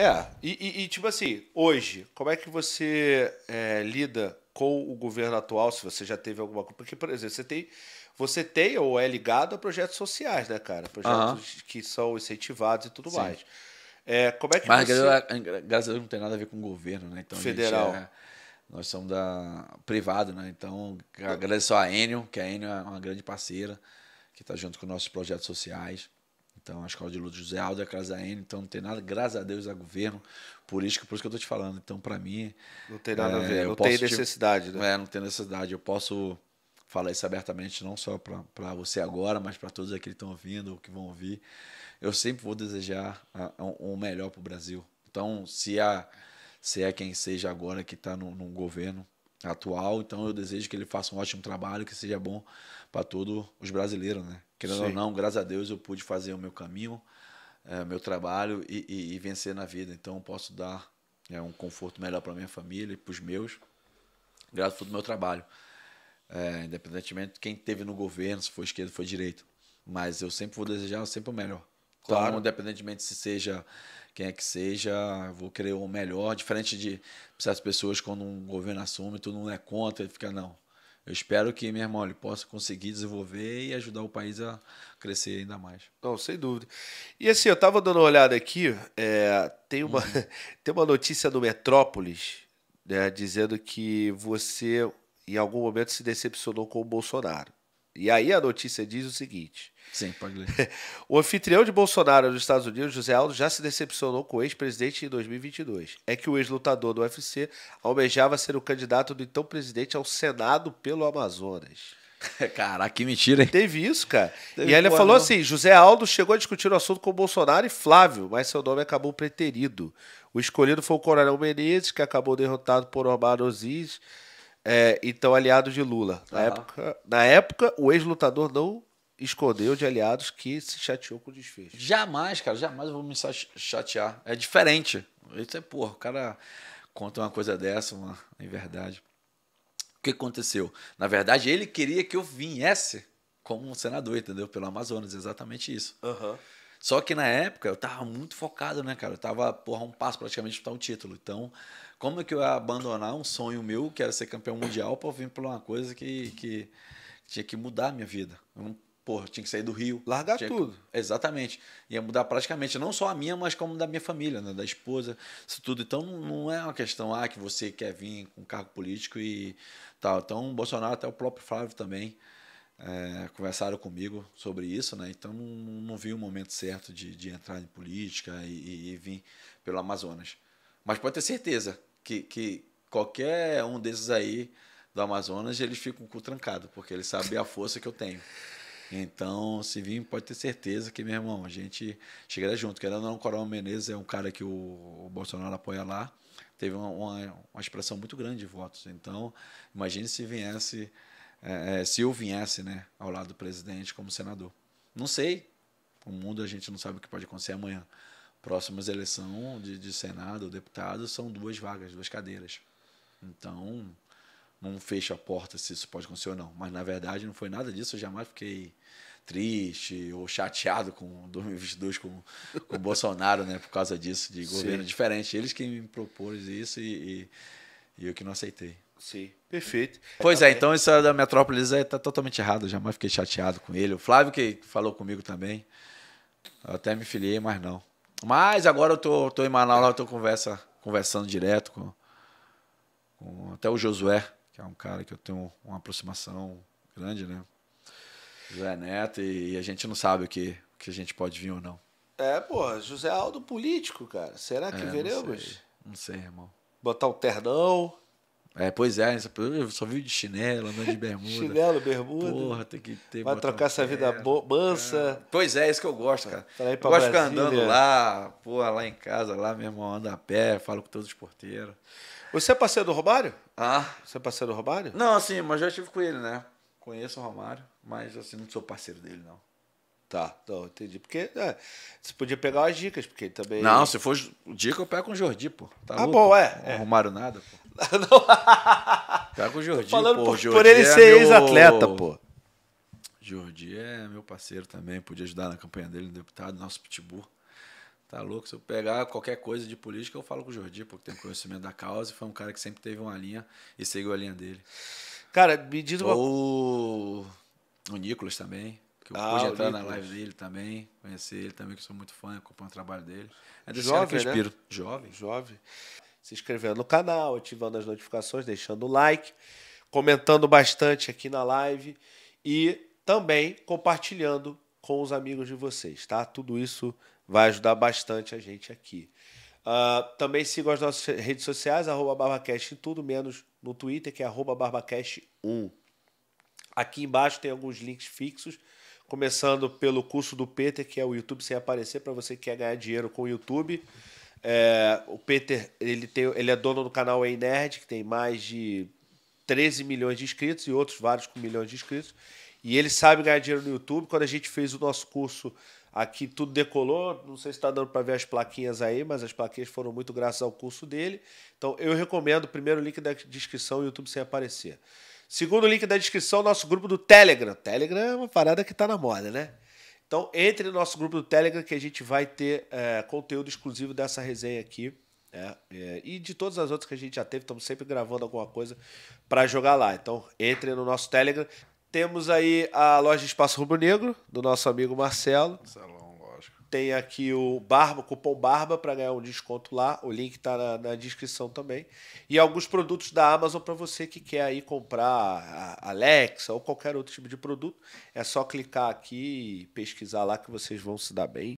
É, e, e, tipo assim, hoje, como é que você é, lida com o governo atual, se você já teve alguma coisa? Porque, por exemplo, você tem, você tem ou é ligado a projetos sociais, né, cara? Projetos que são incentivados e tudo Sim. mais. É, como é que Mas, você... graças a Deus não tem nada a ver com o governo, né? Então, Federal. É, nós somos da privado, né? Então, agradeço a Enio, que a Enio é uma grande parceira, que está junto com nossos projetos sociais. Então, a escola de luta José Aldo é a casa N, então não tem nada, graças a Deus, a é governo. Por isso, por isso que eu estou te falando. Então, para mim. Não tem nada é, a ver, não tem necessidade, te, né? É, não tem necessidade. Eu posso falar isso abertamente, não só para você agora, mas para todos aqueles que estão ouvindo ou que vão ouvir. Eu sempre vou desejar o um melhor para o Brasil. Então, se, é se é quem seja agora que está no governo, atual. Então eu desejo que ele faça um ótimo trabalho, que seja bom para todos os brasileiros, né? Querendo Sim. ou não, graças a Deus eu pude fazer o meu caminho, é, meu trabalho e, e, e, vencer na vida. Então posso dar é, um conforto melhor para minha família e para os meus, graças a todo o meu trabalho. É, independentemente de quem teve no governo, se foi esquerdo, foi direito. Mas eu sempre vou desejar sempre o melhor. Então, claro. independentemente se seja quem é que seja, vou querer o melhor. Diferente de certas pessoas, quando um governo assume, tu não é contra, ele fica, não. Eu espero que, meu irmão, ele possa conseguir desenvolver e ajudar o país a crescer ainda mais. Não, sem dúvida. E assim, eu estava dando uma olhada aqui, é, tem, uma, uhum. tem uma notícia do Metrópolis, né, dizendo que você, em algum momento, se decepcionou com o Bolsonaro. E aí a notícia diz o seguinte: Sim, pode ler. o anfitrião de Bolsonaro nos Estados Unidos, José Aldo, já se decepcionou com o ex-presidente em 2022. É que o ex-lutador do UFC almejava ser o candidato do então presidente ao Senado pelo Amazonas. Caraca, que mentira, hein? Teve isso, cara. Teve e aí ele falou não. assim: José Aldo chegou a discutir o assunto com Bolsonaro e Flávio, mas seu nome acabou preterido. O escolhido foi o Coronel Menezes, que acabou derrotado por Omar Oziz é, então, aliados de Lula. Na, uhum. época, na época, o ex-lutador não escondeu de aliados que se chateou com o desfecho. Jamais, cara, jamais vou me chatear. É diferente. Isso é, porra, o cara conta uma coisa dessa, uma em verdade. O que aconteceu? Na verdade, ele queria que eu viesse como um senador, entendeu? Pelo Amazonas, exatamente isso. Aham. Uhum. Só que na época eu tava muito focado, né, cara? Eu tava, porra, um passo praticamente de estar um título. Então, como é que eu ia abandonar um sonho meu, que era ser campeão mundial, pra vir por uma coisa que, que tinha que mudar a minha vida? Eu não, porra, tinha que sair do Rio. Largar tudo. Que, exatamente. Ia mudar praticamente, não só a minha, mas como da minha família, né? da esposa, isso tudo. Então, não é uma questão, ah, que você quer vir com cargo político e tal. Então, o Bolsonaro, até o próprio Flávio também é, conversaram comigo sobre isso, né? Então não, não vi o momento certo de, de entrar em política e, e, e vir pelo Amazonas. Mas pode ter certeza que, que qualquer um desses aí do Amazonas, eles ficam com o cu trancado, porque eles sabem a força que eu tenho. Então, se vir, pode ter certeza que, meu irmão, a gente chegará junto. Querendo ou não, o Coronel Menezes é um cara que o, o Bolsonaro apoia lá. Teve uma, uma, uma expressão muito grande de votos. Então, imagine se viesse é, é, se eu viesse né, ao lado do presidente como senador. Não sei. O mundo a gente não sabe o que pode acontecer amanhã. Próximas eleições de, de Senado, deputado, são duas vagas, duas cadeiras. Então, não fecho a porta se isso pode acontecer ou não. Mas, na verdade, não foi nada disso. Eu jamais fiquei triste ou chateado com 2022 com, com o Bolsonaro, né? Por causa disso, de governo Sim. diferente. Eles que me propôs isso e, e, e eu que não aceitei. Sim, perfeito. Pois é, então isso da Metrópolis está é, totalmente errado, eu jamais fiquei chateado com ele. O Flávio que falou comigo também, eu até me filiei, mas não. Mas agora eu tô, tô em Manaus, eu tô conversa, conversando direto com, com até o Josué, que é um cara que eu tenho uma aproximação grande, né? José Neto, e, a gente não sabe o que, que a gente pode vir ou não. É, pô, José Aldo político, cara. Será que é, veremos? Não sei, não sei irmão. Botar um ternão. É, pois é, eu só vi de chinelo, não de bermuda. chinelo, bermuda. Porra, tem que ter. Vai trocar essa vida mansa. Pois é, é isso que eu gosto, cara. Pra ir pra eu gosto de ficar andando lá, porra, lá em casa, lá mesmo, andando a pé, falo com todos os porteiros. Você é parceiro do Romário? Ah. Você é parceiro do Romário? Não, assim, mas já estive com ele, né? Conheço o Romário, mas assim, não sou parceiro dele, não. Tá, não, entendi. Porque é, você podia pegar umas dicas, porque também. Não, se for dica, eu pego com o Jordi, pô. Tá ah, louco? bom, é. Não é. Romário nada, pô. Não. Tá com o Jordi, Falando pô, por, Jordi por ele é ser meu... ex-atleta, pô. Jordi é meu parceiro também, podia ajudar na campanha dele, deputado, nosso pitbull. Tá louco, se eu pegar qualquer coisa de política, eu falo com o Jordi, porque tem conhecimento da causa e foi um cara que sempre teve uma linha e seguiu a linha dele. Cara, me diz uma... o Nicolas também, que eu ah, pude entrar na live dele também, conhecer ele também, que sou muito fã, acompanho o trabalho dele. É desse jovem, cara que eu né? inspiro. Né? Jovem. Jovem se inscrevendo no canal, ativando as notificações, deixando o like, comentando bastante aqui na live e também compartilhando com os amigos de vocês, tá? Tudo isso vai ajudar bastante a gente aqui. Uh, também sigam as nossas redes sociais, arroba BarbaCast em tudo, menos no Twitter, que é arroba BarbaCast1. Aqui embaixo tem alguns links fixos, começando pelo curso do Peter, que é o YouTube sem aparecer, para você que quer ganhar dinheiro com o YouTube. É, o Peter, ele, tem, ele é dono do canal Ei Nerd, que tem mais de 13 milhões de inscritos e outros vários com milhões de inscritos. E ele sabe ganhar dinheiro no YouTube. Quando a gente fez o nosso curso aqui, tudo decolou. Não sei se está dando para ver as plaquinhas aí, mas as plaquinhas foram muito graças ao curso dele. Então eu recomendo o primeiro link da descrição, YouTube sem aparecer. Segundo link da descrição, nosso grupo do Telegram. Telegram é uma parada que está na moda, né? Então, entre no nosso grupo do Telegram que a gente vai ter é, conteúdo exclusivo dessa resenha aqui. Né? É, e de todas as outras que a gente já teve, estamos sempre gravando alguma coisa para jogar lá. Então, entre no nosso Telegram. Temos aí a loja Espaço Rubro Negro, do nosso amigo Marcelo. Marcelo tem aqui o Barba, cupom Barba para ganhar um desconto lá. O link está na, na, descrição também. E alguns produtos da Amazon para você que quer aí comprar a Alexa ou qualquer outro tipo de produto. É só clicar aqui e pesquisar lá que vocês vão se dar bem.